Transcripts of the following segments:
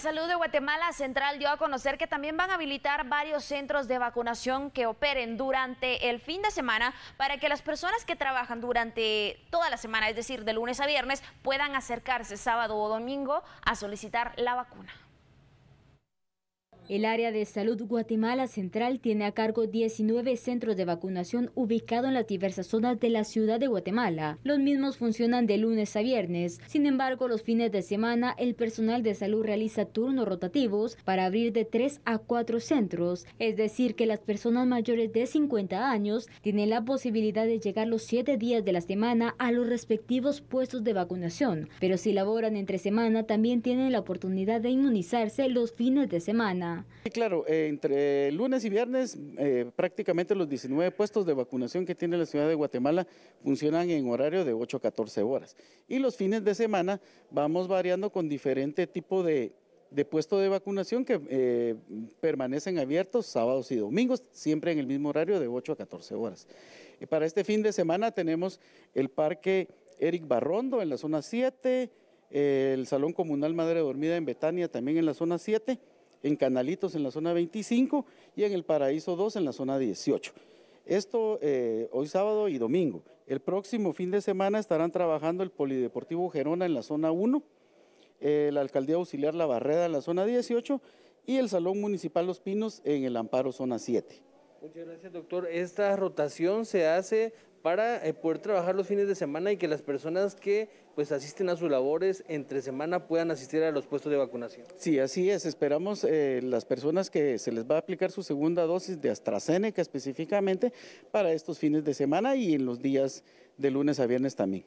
Salud de Guatemala Central dio a conocer que también van a habilitar varios centros de vacunación que operen durante el fin de semana para que las personas que trabajan durante toda la semana, es decir, de lunes a viernes, puedan acercarse sábado o domingo a solicitar la vacuna. El área de salud Guatemala Central tiene a cargo 19 centros de vacunación ubicados en las diversas zonas de la ciudad de Guatemala. Los mismos funcionan de lunes a viernes. Sin embargo, los fines de semana el personal de salud realiza turnos rotativos para abrir de 3 a 4 centros. Es decir, que las personas mayores de 50 años tienen la posibilidad de llegar los 7 días de la semana a los respectivos puestos de vacunación. Pero si laboran entre semana, también tienen la oportunidad de inmunizarse los fines de semana claro, eh, entre lunes y viernes eh, prácticamente los 19 puestos de vacunación que tiene la ciudad de Guatemala funcionan en horario de 8 a 14 horas. Y los fines de semana vamos variando con diferente tipo de, de puesto de vacunación que eh, permanecen abiertos sábados y domingos, siempre en el mismo horario de 8 a 14 horas. Y para este fin de semana tenemos el Parque Eric Barrondo en la zona 7, el Salón Comunal Madre Dormida en Betania también en la zona 7 en Canalitos en la zona 25 y en el Paraíso 2 en la zona 18. Esto eh, hoy sábado y domingo. El próximo fin de semana estarán trabajando el Polideportivo Gerona en la zona 1, eh, la Alcaldía Auxiliar La Barrera en la zona 18 y el Salón Municipal Los Pinos en el Amparo zona 7. Muchas gracias, doctor. Esta rotación se hace para eh, poder trabajar los fines de semana y que las personas que pues asisten a sus labores entre semana puedan asistir a los puestos de vacunación. Sí, así es. Esperamos eh, las personas que se les va a aplicar su segunda dosis de AstraZeneca específicamente para estos fines de semana y en los días de lunes a viernes también.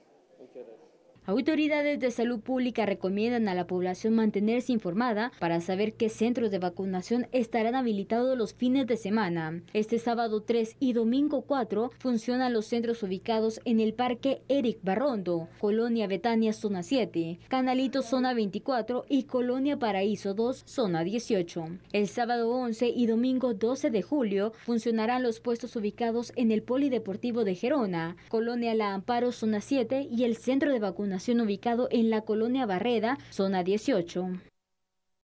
Autoridades de salud pública recomiendan a la población mantenerse informada para saber qué centros de vacunación estarán habilitados los fines de semana. Este sábado 3 y domingo 4 funcionan los centros ubicados en el Parque Eric Barrondo, Colonia Betania, Zona 7, Canalito, Zona 24 y Colonia Paraíso 2, Zona 18. El sábado 11 y domingo 12 de julio funcionarán los puestos ubicados en el Polideportivo de Gerona, Colonia La Amparo, Zona 7 y el Centro de Vacunación ubicado en la colonia Barreda, zona 18.